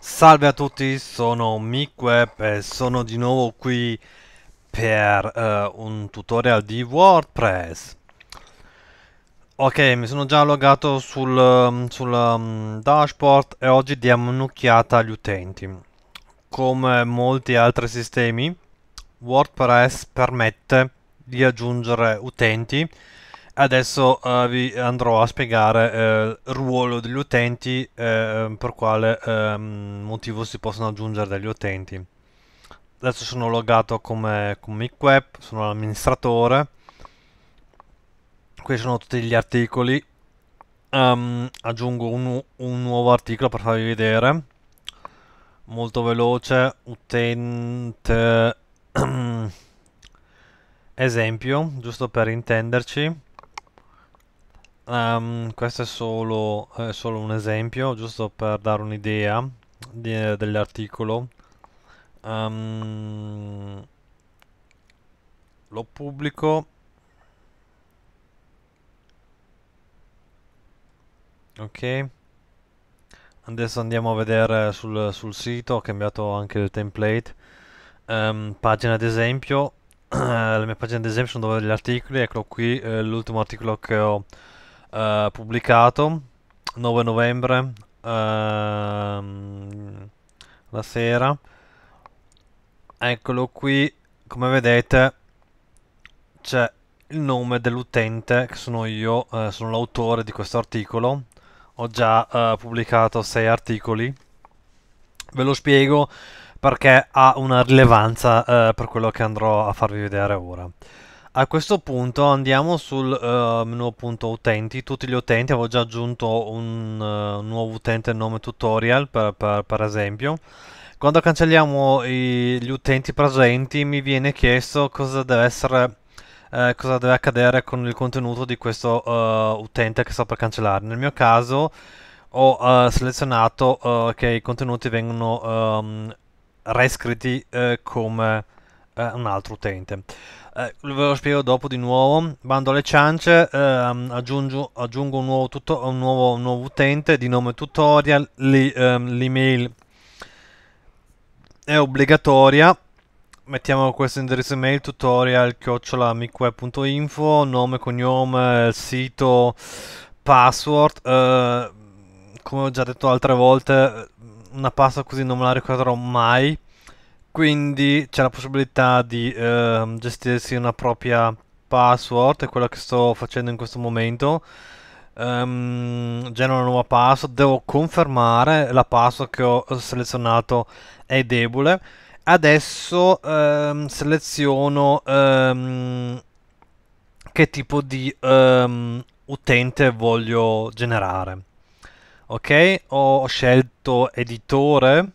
Salve a tutti, sono Mikweb e sono di nuovo qui per uh, un tutorial di WordPress. Ok, mi sono già logato sul, mm, sul um, dashboard e oggi diamo un'occhiata agli utenti. Come molti altri sistemi, WordPress permette di aggiungere utenti. Adesso uh, vi andrò a spiegare eh, il ruolo degli utenti eh, per quale eh, motivo si possono aggiungere degli utenti. Adesso sono logato come, come web, sono l'amministratore. Qui sono tutti gli articoli. Um, aggiungo un, un nuovo articolo per farvi vedere. Molto veloce, utente esempio, giusto per intenderci, um, questo è solo, è solo, un esempio, giusto per dare un'idea dell'articolo. Um, lo pubblico ok adesso andiamo a vedere sul, sul sito ho cambiato anche il template um, pagina ad esempio, la mia pagina ad esempio sono dove gli articoli, eccolo qui, eh, l'ultimo articolo che ho eh, pubblicato, 9 novembre, ehm, la sera, eccolo qui, come vedete c'è il nome dell'utente che sono io, eh, sono l'autore di questo articolo, ho già eh, pubblicato 6 articoli, ve lo spiego perché ha una rilevanza eh, per quello che andrò a farvi vedere ora. A questo punto andiamo sul uh, ehm, menu appunto utenti, tutti gli utenti, avevo già aggiunto un, uh, nuovo utente nome tutorial per, per, per esempio. Quando cancelliamo i, gli utenti presenti mi viene chiesto cosa deve essere eh, cosa deve accadere con il contenuto di questo uh, utente che sto per cancellare. Nel mio caso ho uh, selezionato uh, che i contenuti vengono um, rescritti eh, come eh, un altro utente. Eh, ve lo spiego dopo di nuovo. Bando alle ciance, ehm, aggiungo, aggiungo un, nuovo tuto, un, nuovo, un, nuovo utente di nome tutorial, ehm, l'email ehm, è obbligatoria. Mettiamo questo indirizzo email tutorial nome, cognome, sito, password. Eh, come ho già detto altre volte, una pasta così non me la ricorderò mai. Quindi c'è la possibilità di eh, gestirsi una propria password, è quello che sto facendo in questo momento. Um, ehm, genero una nuova password, devo confermare la password che ho selezionato è debole. Adesso um, seleziono um, che tipo di utente voglio generare ok? Ho scelto editore,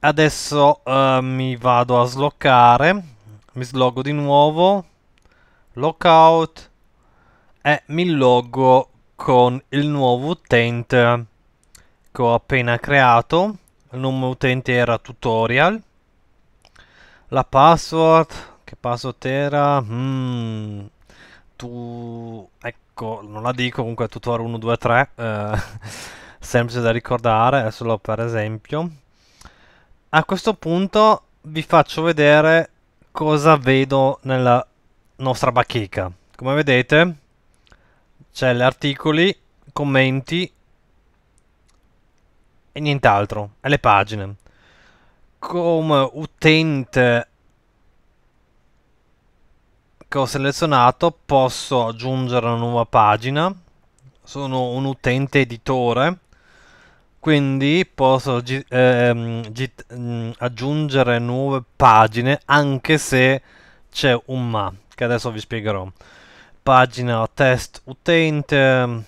adesso uh, mi vado a sloccare, mi slogo di nuovo, lockout e mi loggo con il nuovo utente che ho appena creato, il nome utente era tutorial, la password, che password era? Mm, tu... ecco ecco, non la dico, comunque è tutor 1, 2, 3, eh, semplice da ricordare, è solo per esempio. A questo punto vi faccio vedere cosa vedo nella nostra bacheca. Come vedete c'è gli articoli, commenti e nient'altro, e le pagine. Come utente che ho selezionato posso aggiungere una nuova pagina sono un utente editore quindi posso ehm, mm, aggiungere nuove pagine anche se c'è un ma che adesso vi spiegherò pagina test utente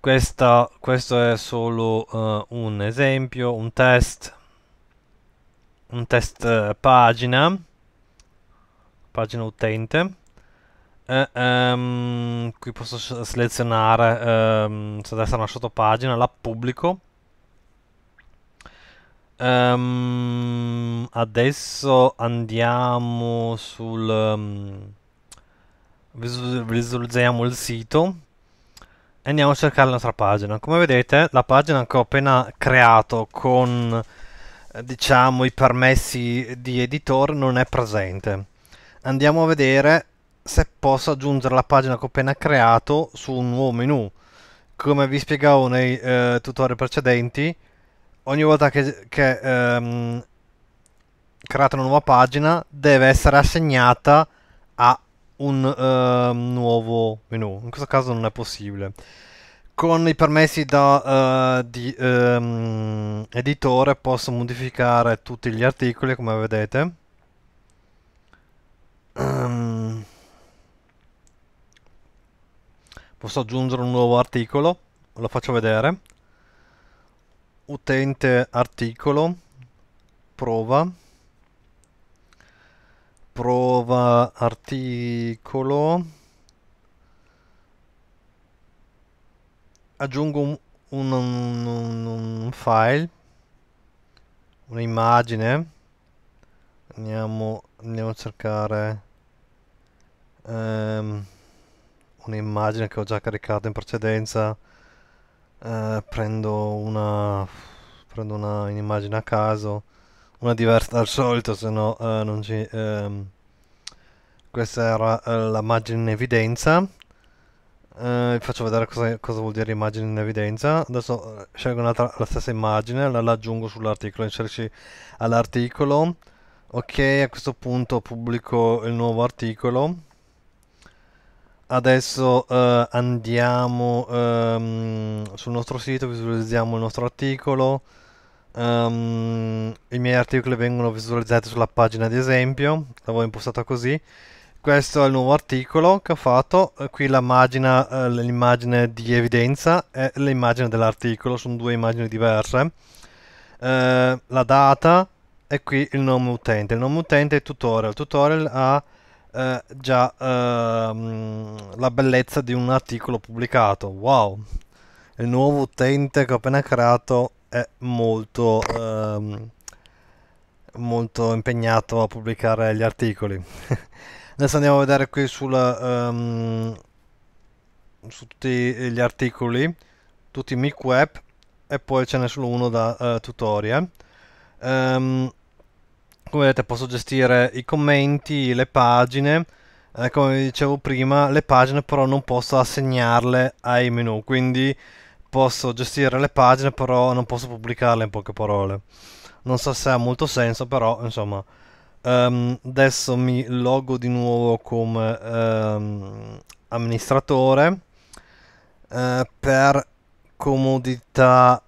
Questa, questo è solo uh, un esempio un test un test uh, pagina pagina utente. Eh, ehm, qui posso selezionare ehm, se deve essere una sottopagina, la pubblico. Um, adesso andiamo sul... Um, visualizziamo il sito e andiamo a cercare la nostra pagina. Come vedete la pagina che ho appena creato con eh, diciamo i permessi di editor non è presente andiamo a vedere se posso aggiungere la pagina che ho appena creato su un nuovo menu. Come vi spiegavo nei eh, tutorial precedenti, ogni volta che, che ehm, create una nuova pagina deve essere assegnata a un eh, nuovo menu. In questo caso non è possibile. Con i permessi da eh, di, ehm, editore posso modificare tutti gli articoli come vedete Um, posso aggiungere un nuovo articolo, lo faccio vedere. Utente articolo, prova, prova articolo, aggiungo un, un, un, un file, un'immagine, andiamo andiamo a cercare um, un'immagine che ho già caricato in precedenza uh, prendo una prendo un'immagine a caso una diversa dal solito se no uh, non ci um, questa era uh, eh, l'immagine in evidenza vi faccio vedere cosa, cosa, vuol dire immagine in evidenza adesso scelgo la stessa immagine la, la aggiungo sull'articolo inserisci all'articolo Ok, a questo punto pubblico il nuovo articolo. Adesso eh, andiamo ehm, sul nostro sito, visualizziamo il nostro articolo. Um, I miei articoli vengono visualizzati sulla pagina di esempio, l'avevo impostata così. Questo è il nuovo articolo che ho fatto, eh, qui eh, l'immagine eh, di evidenza e l'immagine dell'articolo, sono due immagini diverse. Eh, la data, e qui il nome utente. Il nome utente è tutorial. Tutorial ha eh, già ehm, la bellezza di un articolo pubblicato. Wow! Il nuovo utente che ho appena creato è molto, ehm, molto impegnato a pubblicare gli articoli. Adesso andiamo a vedere qui sul, ehm, su tutti gli articoli, tutti i web e poi ce n'è solo uno da eh, tutorial. Um, eh. ehm, come vedete posso gestire i commenti, le pagine eh, come dicevo prima le pagine però non posso assegnarle ai menu quindi posso gestire le pagine però non posso pubblicarle in poche parole non so se ha molto senso però insomma um, adesso mi logo di nuovo come um, amministratore uh, per comodità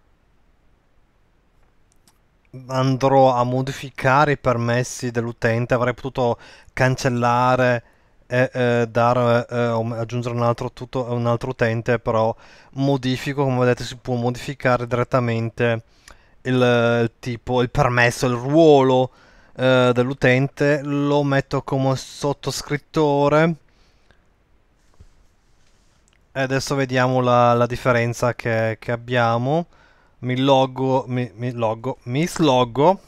andrò a modificare i permessi dell'utente, avrei potuto cancellare e eh, dare, eh, aggiungere un altro, tutto, un altro, utente, però modifico, come vedete si può modificare direttamente il, il tipo, il permesso, il ruolo eh, dell'utente, lo metto come sottoscrittore e adesso vediamo la, la differenza che, che abbiamo mi loggo, mi, mi loggo, mi sloggo.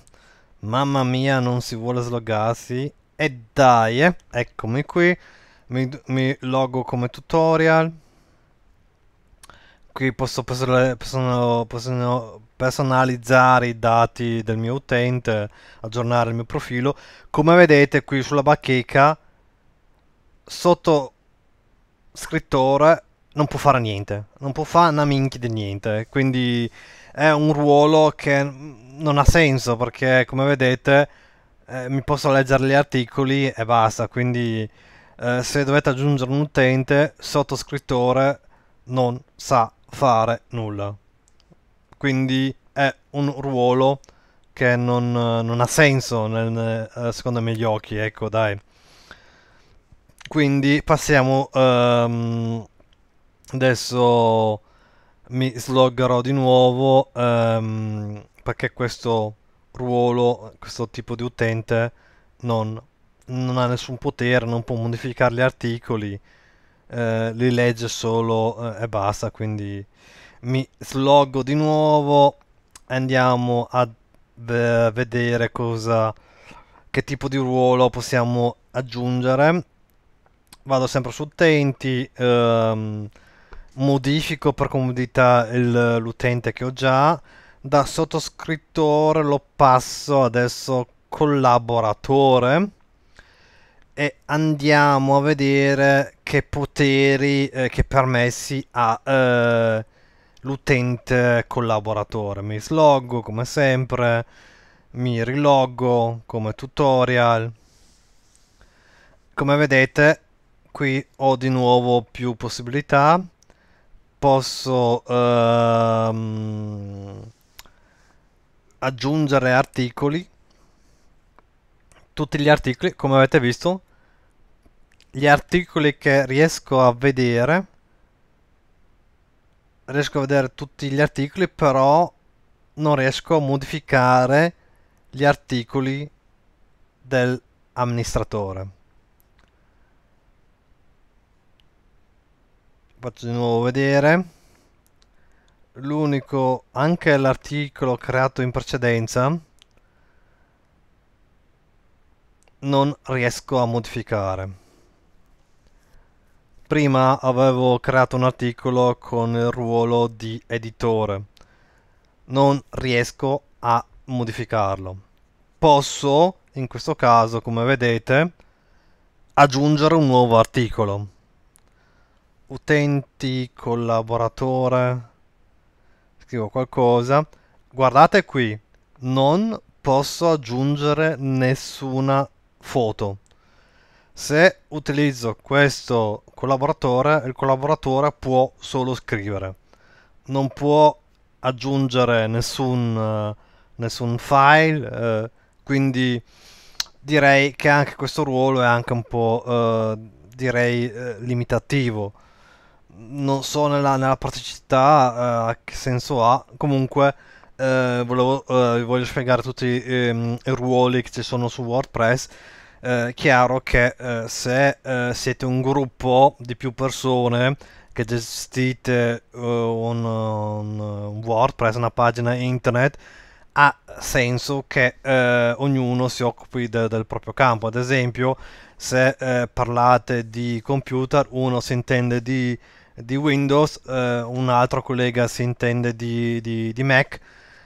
Mamma mia, non si vuole sloggarsi. E dai, eh. eccomi qui. Mi, mi loggo come tutorial. Qui posso, posso, posso personalizzare i dati del mio utente, aggiornare il mio profilo. Come vedete qui sulla bacheca, sotto scrittore non può fare niente, non può fare una minchia di niente, quindi è un ruolo che non ha senso perché come vedete eh, mi posso leggere gli articoli e basta, quindi eh, se dovete aggiungere un utente, sottoscrittore non sa fare nulla, quindi è un ruolo che non, non ha senso nel, eh, secondo me gli occhi, ecco dai. Quindi passiamo... Um, adesso mi sloggerò di nuovo um, perché questo ruolo, questo tipo di utente non, non, ha nessun potere, non può modificare gli articoli, eh, li legge solo eh, e basta, quindi mi sloggo di nuovo, andiamo a vedere cosa, che tipo di ruolo possiamo aggiungere. Vado sempre su utenti. Ehm, modifico per comodità il, l'utente che ho già, da sottoscrittore lo passo adesso collaboratore e andiamo a vedere che poteri, eh, che permessi ha eh, l'utente collaboratore. Mi sloggo come sempre, mi riloggo come tutorial. Come vedete qui ho di nuovo più possibilità posso ehm, aggiungere articoli tutti gli articoli come avete visto gli articoli che riesco a vedere riesco a vedere tutti gli articoli però non riesco a modificare gli articoli dell'amministratore faccio di nuovo vedere l'unico anche l'articolo creato in precedenza non riesco a modificare prima avevo creato un articolo con il ruolo di editore non riesco a modificarlo posso in questo caso come vedete aggiungere un nuovo articolo utenti, collaboratore, scrivo qualcosa, guardate qui, non posso aggiungere nessuna foto. Se utilizzo questo collaboratore, il collaboratore può solo scrivere, non può aggiungere nessun, nessun file, eh, quindi direi che anche questo ruolo è anche un po' eh, direi eh, limitativo non so nella, nella praticità eh, che senso ha, comunque eh, volevo, eh, voglio spiegare tutti ehm, i ruoli che ci sono su WordPress. Eh, chiaro che eh, se eh, siete un gruppo di più persone che gestite eh, un, un, WordPress, una pagina internet, ha senso che eh, ognuno si occupi de del proprio campo. Ad esempio, se eh, parlate di computer, uno si intende di di Windows, eh, un altro collega si intende di, di, di Mac,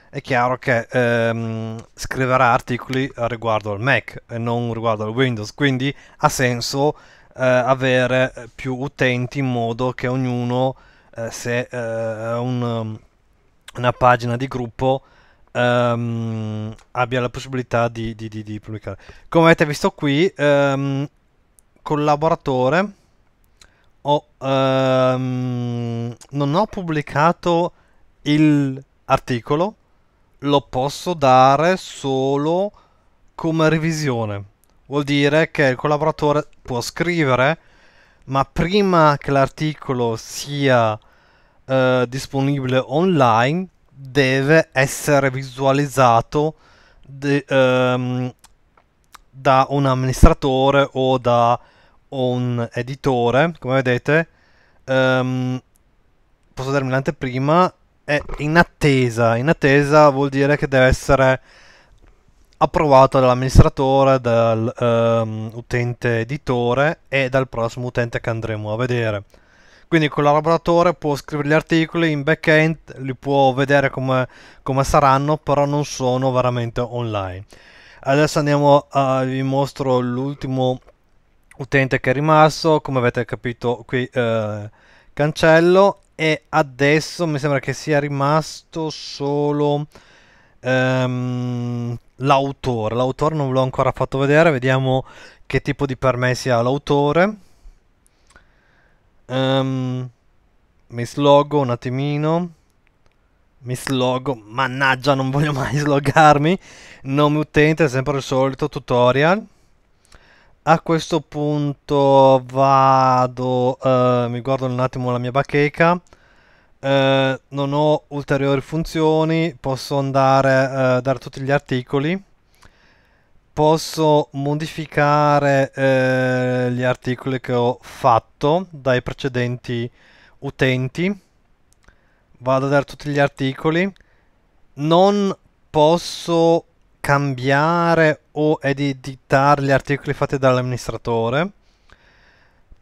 è chiaro che ehm, scriverà articoli riguardo al Mac e non riguardo al Windows, quindi ha senso eh, avere più utenti in modo che ognuno, eh, se eh, un, una pagina di gruppo, ehm, abbia la possibilità di, di, di, di, pubblicare. Come avete visto qui, ehm, collaboratore ho, ehm, non ho pubblicato il articolo, lo posso dare solo come revisione. Vuol dire che il collaboratore può scrivere, ma prima che l'articolo sia eh, disponibile online, deve essere visualizzato de, ehm, da un amministratore o da un editore, come vedete, um, posso darmi l'anteprima, è in attesa. In attesa vuol dire che deve essere approvato dall'amministratore, dall'utente ehm, um, editore e dal prossimo utente che andremo a vedere. Quindi il collaboratore può scrivere gli articoli in backend, li può vedere come, come saranno, però non sono veramente online. Adesso andiamo a, vi mostro l'ultimo utente che è rimasto, come avete capito qui eh, cancello e adesso mi sembra che sia rimasto solo ehm, l'autore, l'autore non ve l'ho ancora fatto vedere, vediamo che tipo di permessi ha l'autore. Um, mi slogo un attimino. Mi slogo, mannaggia, non voglio mai slogarmi. Nome utente, sempre il solito tutorial. A questo punto vado, eh, mi guardo un attimo la mia bacheca, eh, non ho ulteriori funzioni, posso andare eh, dare tutti gli articoli, posso modificare eh, gli articoli che ho fatto dai precedenti utenti, vado a dare tutti gli articoli, non posso cambiare o editare gli articoli fatti dall'amministratore,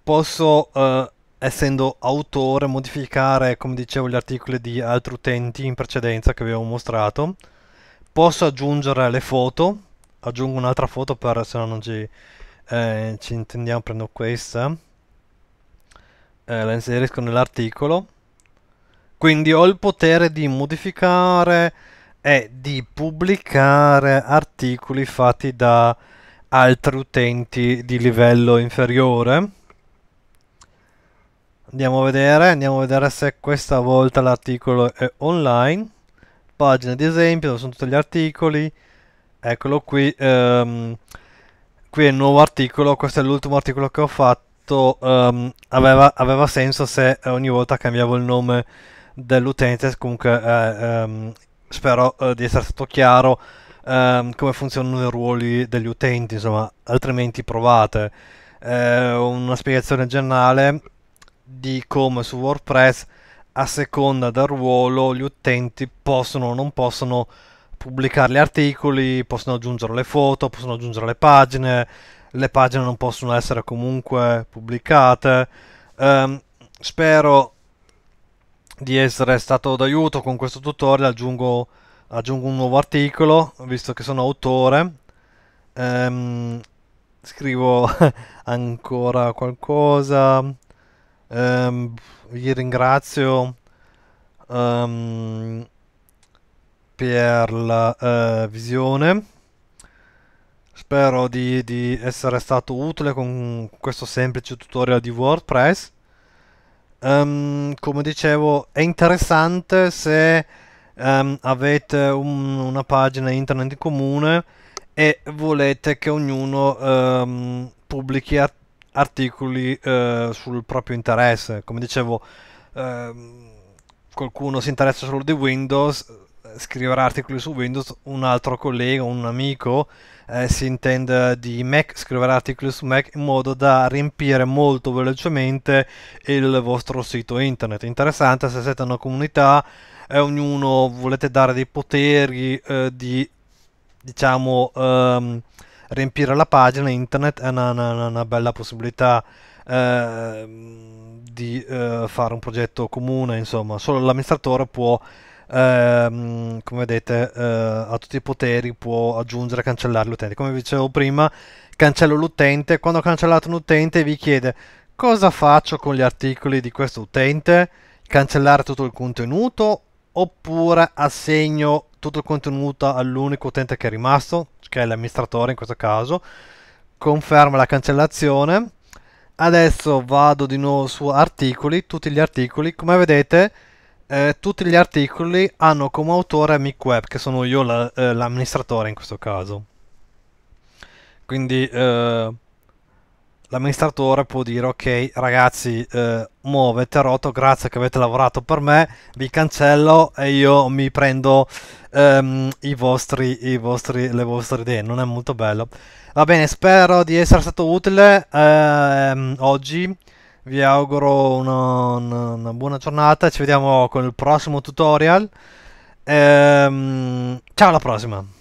posso, eh, essendo autore, modificare, come dicevo, gli articoli di altri utenti in precedenza che vi avevo mostrato, posso aggiungere le foto, aggiungo un'altra foto per se no non ci, eh, ci intendiamo, prendo questa, eh, la inserisco nell'articolo, quindi ho il potere di modificare è di pubblicare articoli fatti da altri utenti di livello inferiore. Andiamo a vedere, andiamo a vedere se questa volta l'articolo è online. Pagina di esempio, dove sono tutti gli articoli. Eccolo qui. Um, qui è il nuovo articolo, questo è l'ultimo articolo che ho fatto. Um, aveva, aveva senso se ogni volta cambiavo il nome dell'utente, comunque eh, um, spero eh, di essere stato chiaro ehm, come funzionano i ruoli degli utenti, insomma, altrimenti provate eh, una spiegazione generale di come su WordPress a seconda del ruolo gli utenti possono o non possono pubblicare gli articoli, possono aggiungere le foto, possono aggiungere le pagine, le pagine non possono essere comunque pubblicate. Um, spero di essere stato d'aiuto con questo tutorial aggiungo, aggiungo un nuovo articolo visto che sono autore ehm, scrivo ancora qualcosa ehm, vi ringrazio ehm, per la eh, visione spero di, di essere stato utile con questo semplice tutorial di wordpress um, come dicevo, è interessante se um, avete un, una pagina internet in comune e volete che ognuno um, pubblichi art- articoli uh, sul proprio interesse. Come dicevo, uh, qualcuno si interessa solo di Windows, scrivere articoli su Windows, un altro collega, un amico eh, si intende di Mac, scrivere articoli su Mac in modo da riempire molto velocemente il vostro sito internet. Interessante se siete una comunità e eh, ognuno volete dare dei poteri eh, di diciamo ehm, riempire la pagina internet è una, una, una bella possibilità ehm, di eh, fare un progetto comune, insomma, solo l'amministratore può ehm, come vedete eh, ha tutti i poteri, può aggiungere, e cancellare l'utente. Come vi dicevo prima, cancello l'utente, quando ho cancellato un utente vi chiede cosa faccio con gli articoli di questo utente, cancellare tutto il contenuto oppure assegno tutto il contenuto all'unico utente che è rimasto, che è l'amministratore in questo caso, confermo la cancellazione. Adesso vado di nuovo su articoli, tutti gli articoli, come vedete eh, tutti gli articoli hanno come autore Mick Webb, che sono io la, eh, l'amministratore in questo caso. Quindi eh, l'amministratore può dire ok ragazzi eh, mo avete rotto, grazie che avete lavorato per me, vi cancello e io mi prendo ehm, i vostri, i vostri, le vostre idee, non è molto bello. Va bene, spero di essere stato utile ehm, oggi vi auguro una, una, una, buona giornata, ci vediamo con il prossimo tutorial. Ehm, ciao alla prossima!